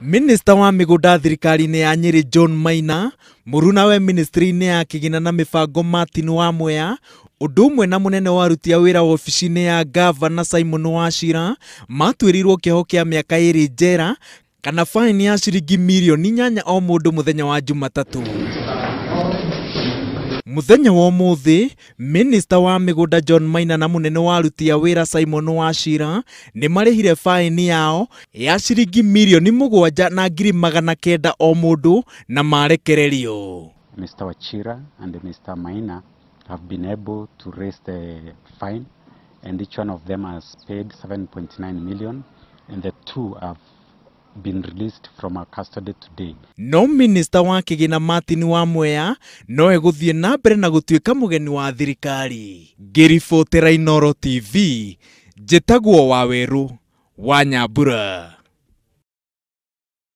minista wa migunda thirikari-inĩ ya nyĩrĩ john maina we ministry-inĩ ya kigina na mĩbango martin wa mwea ũndũ ũmwe na mũnene wa aruti a wĩra wobici-inĩ ya gavana simon wachira matuĩrĩirwo kĩoho kĩa mĩaka ĩrĩ njera kana faini ya ciringi mirioni nyanya o mũndũ mũthenya wa jumatatũ muthenya wa muthi minista wa migunda John Maina na munene wa aruti a wira Simon Wachira ni marihire faini yao ya ciringi mirioni mugwanja na ngiri magana kenda o mundu na marekererio Mr. Wachira and Mr. Maina have been able to raise the fine and each one of them has paid 7.9 million and the two have been released from our custody today no minister wa kigina Martin Mwea no eguthie na mbere na gutuika mugeni wa thirikari ngiribotera Inooro TV wa waweru wa nyambura